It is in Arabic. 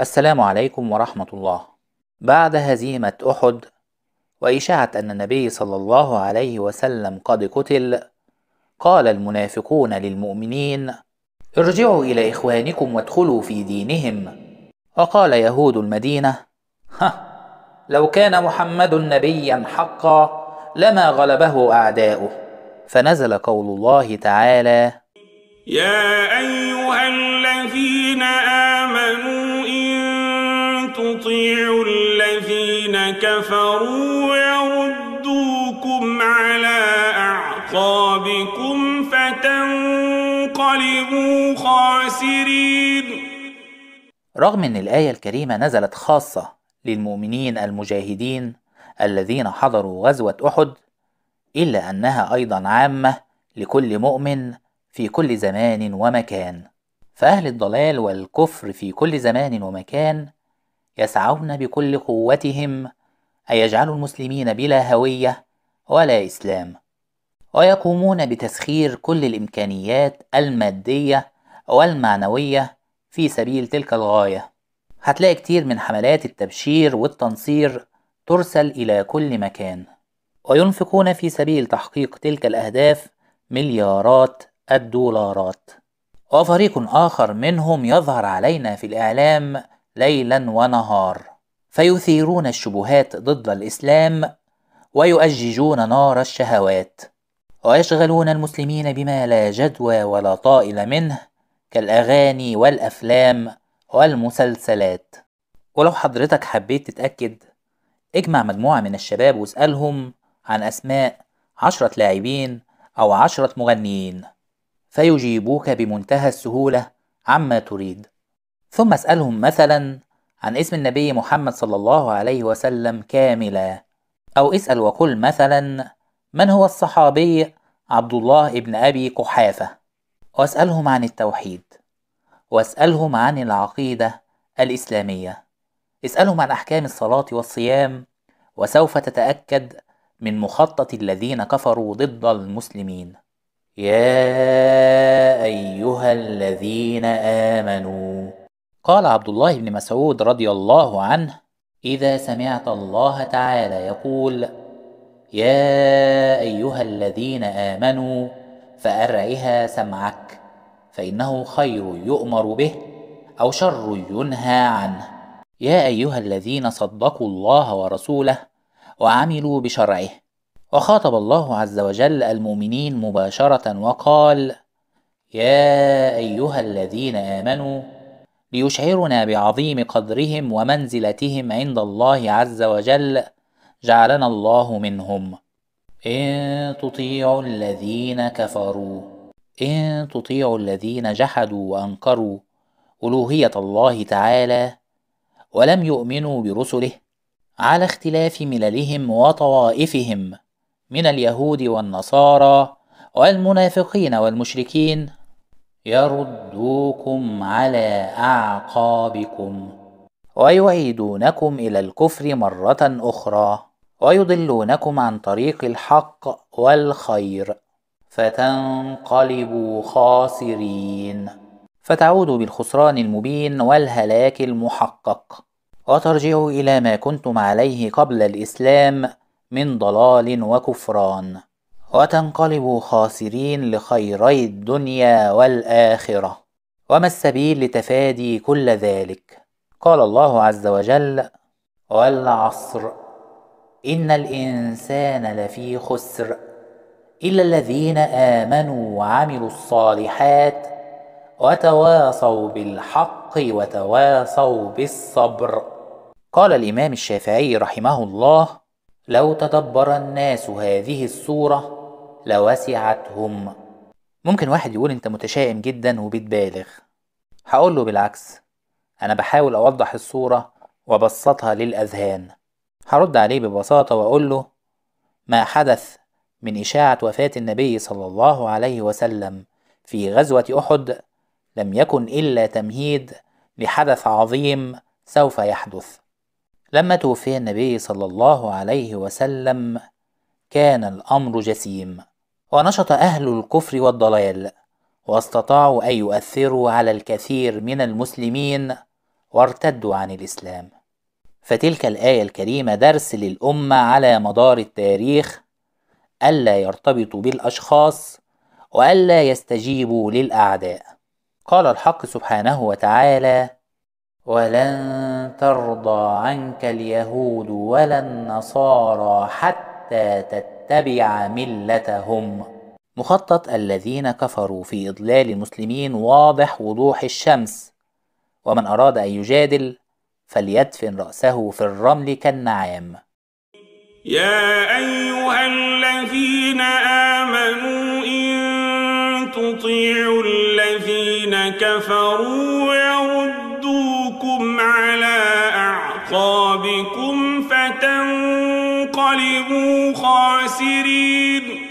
السلام عليكم ورحمة الله بعد هزيمة أحد وإشاعة أن النبي صلى الله عليه وسلم قد قتل قال المنافقون للمؤمنين ارجعوا إلى إخوانكم وادخلوا في دينهم وقال يهود المدينة ها لو كان محمد نبيا حقا لما غلبه أعداؤه فنزل قول الله تعالى يا أيها الذين آمنوا تُطِيعُوا الَّذِينَ كَفَرُوا يَرُدُّوكُمْ عَلَى أَعْقَابِكُمْ فتنقلبوا خاسرين رغم أن الآية الكريمة نزلت خاصة للمؤمنين المجاهدين الذين حضروا غزوة أحد إلا أنها أيضا عامة لكل مؤمن في كل زمان ومكان فأهل الضلال والكفر في كل زمان ومكان يسعون بكل قوتهم أن يجعلوا المسلمين بلا هوية ولا إسلام ويقومون بتسخير كل الإمكانيات المادية والمعنوية في سبيل تلك الغاية هتلاقي كتير من حملات التبشير والتنصير ترسل إلى كل مكان وينفقون في سبيل تحقيق تلك الأهداف مليارات الدولارات وفريق آخر منهم يظهر علينا في الإعلام ليلا ونهار فيثيرون الشبهات ضد الاسلام ويؤججون نار الشهوات ويشغلون المسلمين بما لا جدوى ولا طائل منه كالاغاني والافلام والمسلسلات ولو حضرتك حبيت تتاكد اجمع مجموعه من الشباب واسالهم عن اسماء عشره لاعبين او عشره مغنيين فيجيبوك بمنتهى السهوله عما تريد ثم اسألهم مثلا عن اسم النبي محمد صلى الله عليه وسلم كاملا أو اسأل وقل مثلا من هو الصحابي عبد الله ابن أبي قحافة واسألهم عن التوحيد واسألهم عن العقيدة الإسلامية اسألهم عن أحكام الصلاة والصيام وسوف تتأكد من مخطط الذين كفروا ضد المسلمين يا أيها الذين آمنوا قال عبد الله بن مسعود رضي الله عنه اذا سمعت الله تعالى يقول يا ايها الذين امنوا فارعها سمعك فانه خير يؤمر به او شر ينهى عنه يا ايها الذين صدقوا الله ورسوله وعملوا بشرعه وخاطب الله عز وجل المؤمنين مباشره وقال يا ايها الذين امنوا ليشعرنا بعظيم قدرهم ومنزلتهم عند الله عز وجل جعلنا الله منهم إن تطيعوا الذين كفروا إن تطيعوا الذين جحدوا وأنكروا ألوهية الله تعالى ولم يؤمنوا برسله على اختلاف مللهم وطوائفهم من اليهود والنصارى والمنافقين والمشركين يردوكم على اعقابكم ويعيدونكم الى الكفر مره اخرى ويضلونكم عن طريق الحق والخير فتنقلبوا خاسرين فتعودوا بالخسران المبين والهلاك المحقق وترجعوا الى ما كنتم عليه قبل الاسلام من ضلال وكفران وتنقلبوا خاسرين لخيري الدنيا والاخره وما السبيل لتفادي كل ذلك قال الله عز وجل والعصر ان الانسان لفي خسر الا الذين امنوا وعملوا الصالحات وتواصوا بالحق وتواصوا بالصبر قال الامام الشافعي رحمه الله لو تدبر الناس هذه السوره لوسعتهم ممكن واحد يقول انت متشائم جدا وبتبالغ هقول له بالعكس انا بحاول اوضح الصورة وابسطها للاذهان هرد عليه ببساطة واقول له ما حدث من إشاعة وفاة النبي صلى الله عليه وسلم في غزوة أحد لم يكن إلا تمهيد لحدث عظيم سوف يحدث. لما توفي النبي صلى الله عليه وسلم كان الأمر جسيم. ونشط أهل الكفر والضلال واستطاعوا أن يؤثروا على الكثير من المسلمين وارتدوا عن الإسلام فتلك الآية الكريمة درس للأمة على مدار التاريخ ألا يرتبطوا بالأشخاص وألا يستجيبوا للأعداء قال الحق سبحانه وتعالى ولن ترضى عنك اليهود ولا النصارى حتى حتى تتبع ملتهم مخطط الذين كفروا في إضلال المسلمين واضح وضوح الشمس ومن أراد أن يجادل فليدفن رأسه في الرمل كالنعام يا أيها الذين آمنوا إن تطيعوا الذين كفروا يردوكم على أعقابكم ظلموا خاسرين